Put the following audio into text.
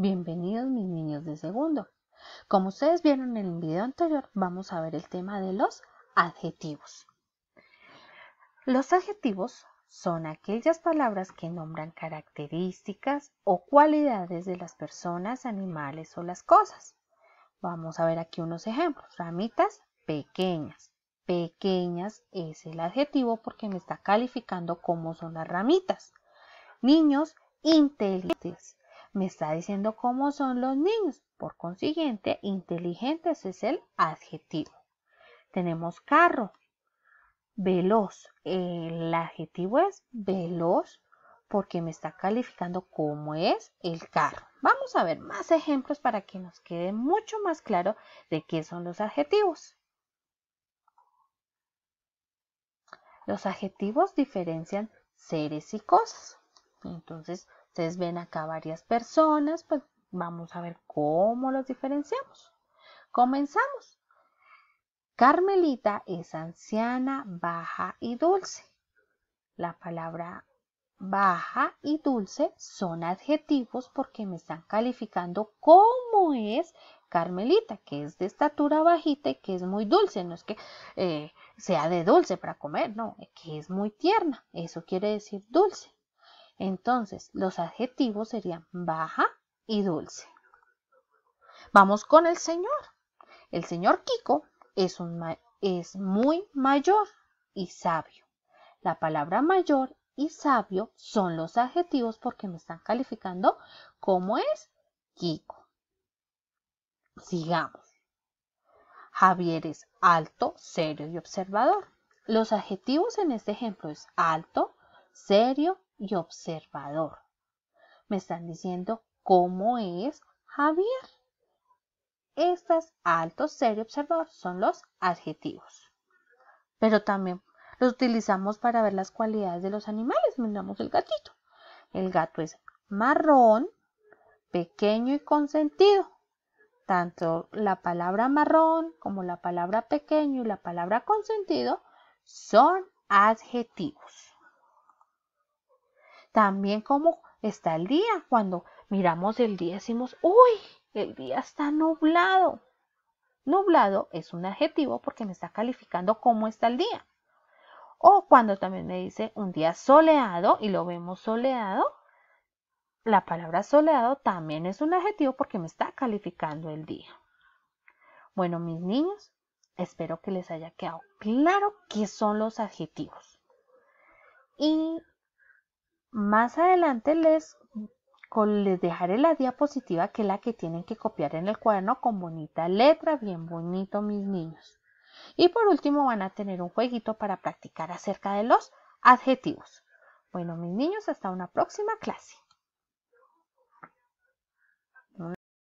Bienvenidos mis niños de segundo. Como ustedes vieron en el video anterior, vamos a ver el tema de los adjetivos. Los adjetivos son aquellas palabras que nombran características o cualidades de las personas, animales o las cosas. Vamos a ver aquí unos ejemplos. Ramitas pequeñas. Pequeñas es el adjetivo porque me está calificando cómo son las ramitas. Niños inteligentes me está diciendo cómo son los niños. Por consiguiente, inteligentes es el adjetivo. Tenemos carro, veloz. El adjetivo es veloz porque me está calificando cómo es el carro. Vamos a ver más ejemplos para que nos quede mucho más claro de qué son los adjetivos. Los adjetivos diferencian seres y cosas. Entonces, Ustedes ven acá varias personas, pues vamos a ver cómo los diferenciamos. Comenzamos. Carmelita es anciana, baja y dulce. La palabra baja y dulce son adjetivos porque me están calificando cómo es Carmelita, que es de estatura bajita y que es muy dulce. No es que eh, sea de dulce para comer, no, que es muy tierna. Eso quiere decir dulce. Entonces, los adjetivos serían baja y dulce. Vamos con el señor. El señor Kiko es, es muy mayor y sabio. La palabra mayor y sabio son los adjetivos porque me están calificando como es Kiko. Sigamos. Javier es alto, serio y observador. Los adjetivos en este ejemplo es alto, serio y observador. Me están diciendo cómo es Javier. Estas altos, serio, observador son los adjetivos. Pero también los utilizamos para ver las cualidades de los animales. Miramos el gatito. El gato es marrón, pequeño y consentido. Tanto la palabra marrón como la palabra pequeño y la palabra consentido son adjetivos. También cómo está el día, cuando miramos el día decimos, uy, el día está nublado. Nublado es un adjetivo porque me está calificando cómo está el día. O cuando también me dice un día soleado y lo vemos soleado, la palabra soleado también es un adjetivo porque me está calificando el día. Bueno, mis niños, espero que les haya quedado claro qué son los adjetivos. Y más adelante les, les dejaré la diapositiva que es la que tienen que copiar en el cuaderno con bonita letra, bien bonito mis niños. Y por último van a tener un jueguito para practicar acerca de los adjetivos. Bueno mis niños, hasta una próxima clase.